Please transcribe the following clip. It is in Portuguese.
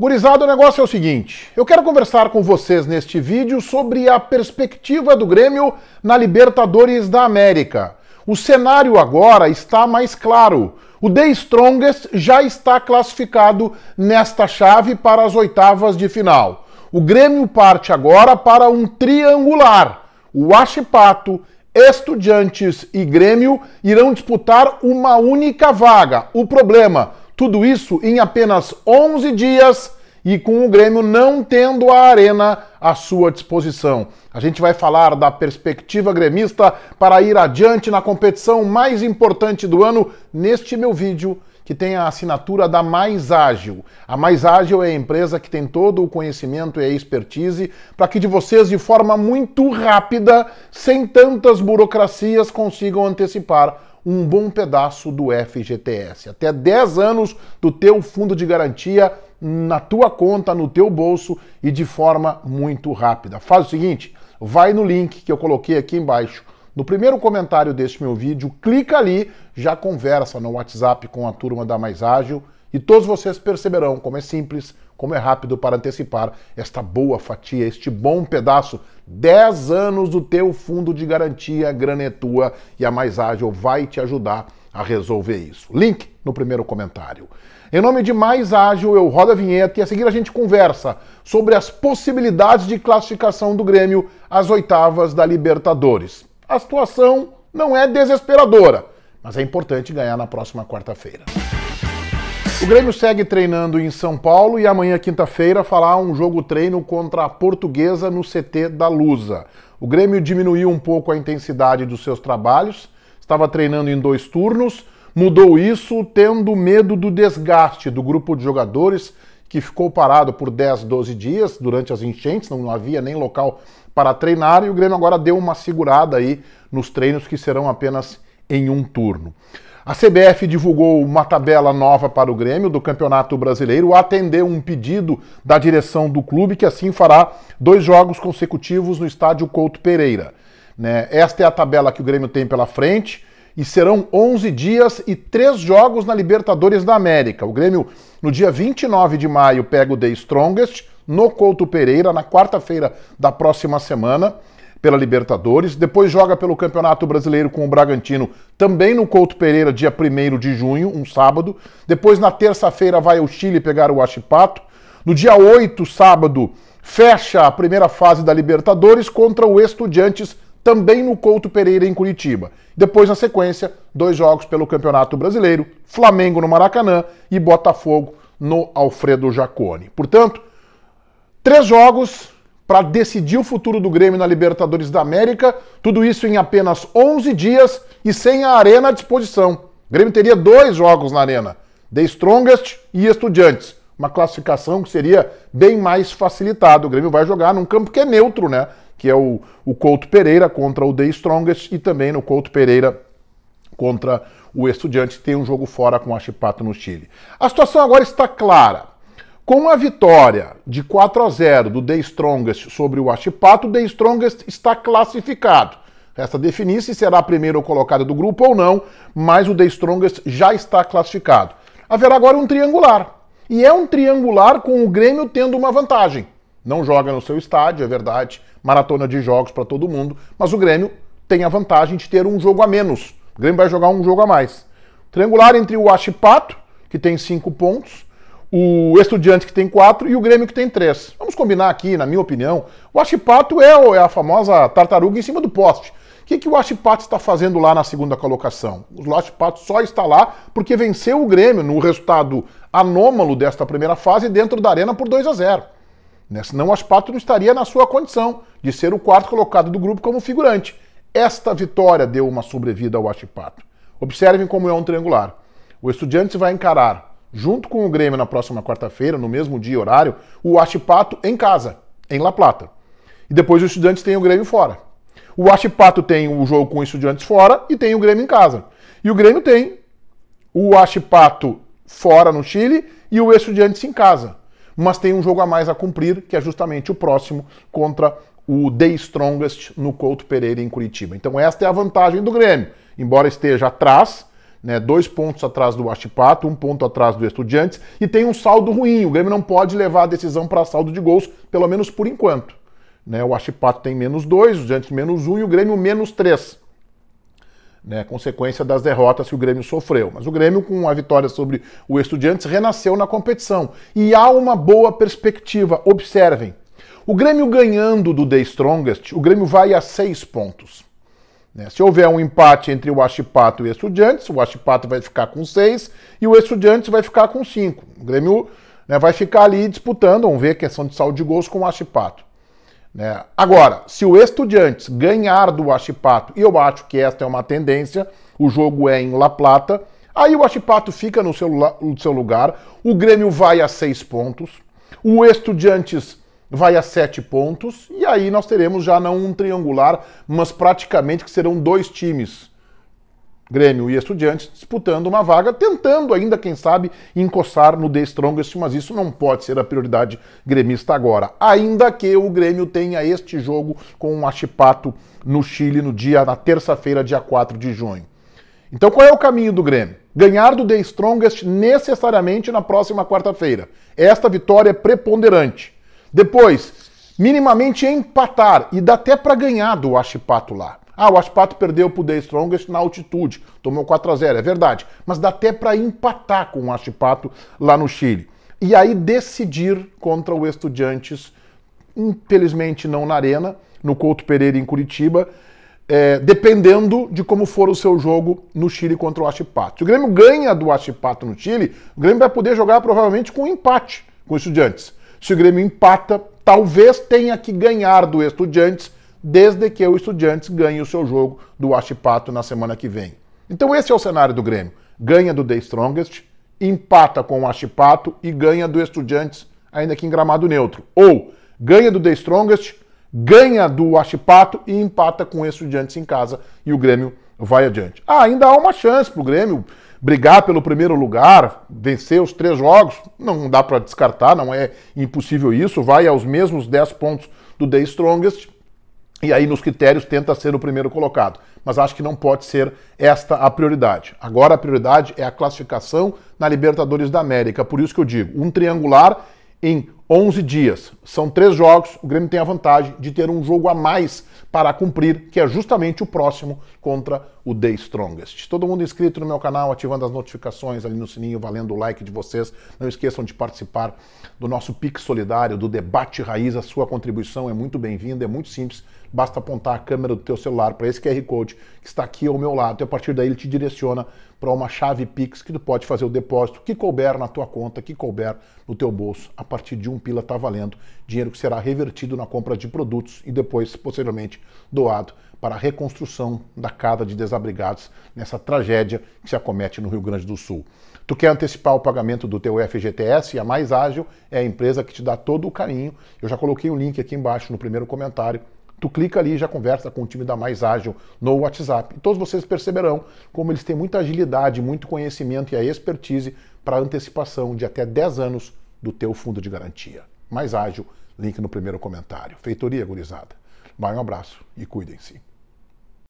Gurizada, o negócio é o seguinte: eu quero conversar com vocês neste vídeo sobre a perspectiva do Grêmio na Libertadores da América. O cenário agora está mais claro. O The Strongest já está classificado nesta chave para as oitavas de final. O Grêmio parte agora para um triangular. O Achipato, Estudiantes e Grêmio irão disputar uma única vaga. O problema tudo isso em apenas 11 dias e com o Grêmio não tendo a arena à sua disposição. A gente vai falar da perspectiva gremista para ir adiante na competição mais importante do ano neste meu vídeo que tem a assinatura da Mais Ágil. A Mais Ágil é a empresa que tem todo o conhecimento e a expertise para que de vocês, de forma muito rápida, sem tantas burocracias, consigam antecipar um bom pedaço do FGTS. Até 10 anos do teu fundo de garantia na tua conta, no teu bolso e de forma muito rápida. Faz o seguinte, vai no link que eu coloquei aqui embaixo. No primeiro comentário deste meu vídeo, clica ali, já conversa no WhatsApp com a turma da Mais Ágil e todos vocês perceberão como é simples como é rápido para antecipar esta boa fatia, este bom pedaço. 10 anos do teu fundo de garantia, a grana é tua e a Mais Ágil vai te ajudar a resolver isso. Link no primeiro comentário. Em nome de Mais Ágil, eu rodo a vinheta e a seguir a gente conversa sobre as possibilidades de classificação do Grêmio às oitavas da Libertadores. A situação não é desesperadora, mas é importante ganhar na próxima quarta-feira. O Grêmio segue treinando em São Paulo e amanhã, quinta-feira, fará um jogo treino contra a Portuguesa no CT da Lusa. O Grêmio diminuiu um pouco a intensidade dos seus trabalhos, estava treinando em dois turnos, mudou isso tendo medo do desgaste do grupo de jogadores que ficou parado por 10, 12 dias durante as enchentes, não havia nem local para treinar e o Grêmio agora deu uma segurada aí nos treinos que serão apenas em um turno. A CBF divulgou uma tabela nova para o Grêmio do Campeonato Brasileiro, atendeu um pedido da direção do clube que assim fará dois jogos consecutivos no estádio Couto Pereira. Né? Esta é a tabela que o Grêmio tem pela frente e serão 11 dias e três jogos na Libertadores da América. O Grêmio, no dia 29 de maio, pega o The Strongest no Couto Pereira, na quarta-feira da próxima semana pela Libertadores, depois joga pelo Campeonato Brasileiro com o Bragantino, também no Couto Pereira, dia 1 de junho, um sábado. Depois, na terça-feira, vai ao Chile pegar o Achipato. No dia 8, sábado, fecha a primeira fase da Libertadores contra o Estudiantes, também no Couto Pereira, em Curitiba. Depois, na sequência, dois jogos pelo Campeonato Brasileiro, Flamengo no Maracanã e Botafogo no Alfredo Jaconi. Portanto, três jogos para decidir o futuro do Grêmio na Libertadores da América, tudo isso em apenas 11 dias e sem a Arena à disposição. O Grêmio teria dois jogos na Arena, The Strongest e Estudiantes. Uma classificação que seria bem mais facilitada. O Grêmio vai jogar num campo que é neutro, né? Que é o, o Couto Pereira contra o The Strongest e também no Couto Pereira contra o Estudiantes. tem um jogo fora com o Chipato no Chile. A situação agora está clara. Com a vitória de 4 a 0 do The Strongest sobre o Achipato, o The Strongest está classificado. Resta definir se será a primeira colocada do grupo ou não, mas o The Strongest já está classificado. Haverá agora um triangular. E é um triangular com o Grêmio tendo uma vantagem. Não joga no seu estádio, é verdade, maratona de jogos para todo mundo, mas o Grêmio tem a vantagem de ter um jogo a menos. O Grêmio vai jogar um jogo a mais. Triangular entre o Achipato, que tem cinco pontos, o Estudiante que tem quatro e o Grêmio que tem três. Vamos combinar aqui, na minha opinião, o Achipato é, é a famosa tartaruga em cima do poste. O que, que o Achipato está fazendo lá na segunda colocação? O Achipato só está lá porque venceu o Grêmio no resultado anômalo desta primeira fase dentro da arena por 2 a 0 né? Senão o Achipato não estaria na sua condição de ser o quarto colocado do grupo como figurante. Esta vitória deu uma sobrevida ao Achipato. Observem como é um triangular. O Estudiantes vai encarar junto com o Grêmio na próxima quarta-feira, no mesmo dia e horário, o Achipato em casa, em La Plata. E depois o Estudiantes tem o Grêmio fora. O Achipato tem o jogo com o Estudiantes fora e tem o Grêmio em casa. E o Grêmio tem o Achipato fora no Chile e o Estudiantes em casa. Mas tem um jogo a mais a cumprir, que é justamente o próximo contra o The Strongest no Couto Pereira em Curitiba. Então esta é a vantagem do Grêmio. Embora esteja atrás, né, dois pontos atrás do Huachipato, um ponto atrás do Estudiantes, e tem um saldo ruim. O Grêmio não pode levar a decisão para saldo de gols, pelo menos por enquanto. Né, o Huachipato tem menos dois, o Estudiantes menos um e o Grêmio menos três. Né, consequência das derrotas que o Grêmio sofreu. Mas o Grêmio, com a vitória sobre o Estudiantes, renasceu na competição. E há uma boa perspectiva, observem. O Grêmio ganhando do The Strongest, o Grêmio vai a seis pontos. Né? Se houver um empate entre o Ashipato e o Estudiantes, o Ashipato vai ficar com 6 e o Estudiantes vai ficar com 5. O Grêmio né, vai ficar ali disputando, vamos ver, questão de saldo de gols com o Ashipato Né? Agora, se o Estudiantes ganhar do Ashipato e eu acho que esta é uma tendência, o jogo é em La Plata, aí o Ashipato fica no seu, no seu lugar, o Grêmio vai a seis pontos, o Estudiantes vai a sete pontos, e aí nós teremos já não um triangular, mas praticamente que serão dois times, Grêmio e Estudiantes, disputando uma vaga, tentando ainda, quem sabe, encostar no The Strongest, mas isso não pode ser a prioridade gremista agora. Ainda que o Grêmio tenha este jogo com o Achipato no Chile no dia, na terça-feira, dia 4 de junho. Então qual é o caminho do Grêmio? Ganhar do The Strongest necessariamente na próxima quarta-feira. Esta vitória é preponderante. Depois, minimamente empatar e dá até para ganhar do Ashpato lá. Ah, o Ashpato perdeu pro The Strongest na altitude, tomou 4 a 0 é verdade. Mas dá até para empatar com o Ashpato lá no Chile. E aí decidir contra o Estudiantes, infelizmente não na Arena, no Couto Pereira em Curitiba, é, dependendo de como for o seu jogo no Chile contra o Huachipato. Se o Grêmio ganha do Huachipato no Chile, o Grêmio vai poder jogar provavelmente com um empate com o Estudiantes. Se o Grêmio empata, talvez tenha que ganhar do Estudiantes, desde que o Estudiantes ganhe o seu jogo do Achipato na semana que vem. Então esse é o cenário do Grêmio. Ganha do The Strongest, empata com o Achipato e ganha do Estudiantes, ainda que em gramado neutro. Ou ganha do The Strongest, ganha do Achipato e empata com o Estudiantes em casa e o Grêmio vai adiante. Ah, ainda há uma chance para o Grêmio brigar pelo primeiro lugar, vencer os três jogos, não dá para descartar, não é impossível isso, vai aos mesmos 10 pontos do The Strongest e aí nos critérios tenta ser o primeiro colocado. Mas acho que não pode ser esta a prioridade. Agora a prioridade é a classificação na Libertadores da América, por isso que eu digo, um triangular em 11 dias. São três jogos, o Grêmio tem a vantagem de ter um jogo a mais para cumprir, que é justamente o próximo contra o o The Strongest. Todo mundo inscrito no meu canal, ativando as notificações ali no sininho, valendo o like de vocês. Não esqueçam de participar do nosso Pix Solidário, do Debate Raiz. A sua contribuição é muito bem-vinda, é muito simples. Basta apontar a câmera do teu celular para esse QR Code que está aqui ao meu lado e a partir daí ele te direciona para uma chave Pix que tu pode fazer o depósito que couber na tua conta, que couber no teu bolso. A partir de um pila está valendo. Dinheiro que será revertido na compra de produtos e depois, posteriormente, doado para a reconstrução da casa de desabrigados nessa tragédia que se acomete no Rio Grande do Sul. Tu quer antecipar o pagamento do teu FGTS e a Mais Ágil é a empresa que te dá todo o carinho. Eu já coloquei o um link aqui embaixo no primeiro comentário. Tu clica ali e já conversa com o time da Mais Ágil no WhatsApp. E todos vocês perceberão como eles têm muita agilidade, muito conhecimento e a expertise para antecipação de até 10 anos do teu fundo de garantia. Mais Ágil, link no primeiro comentário. Feitoria, gurizada. Vai, um abraço e cuidem-se.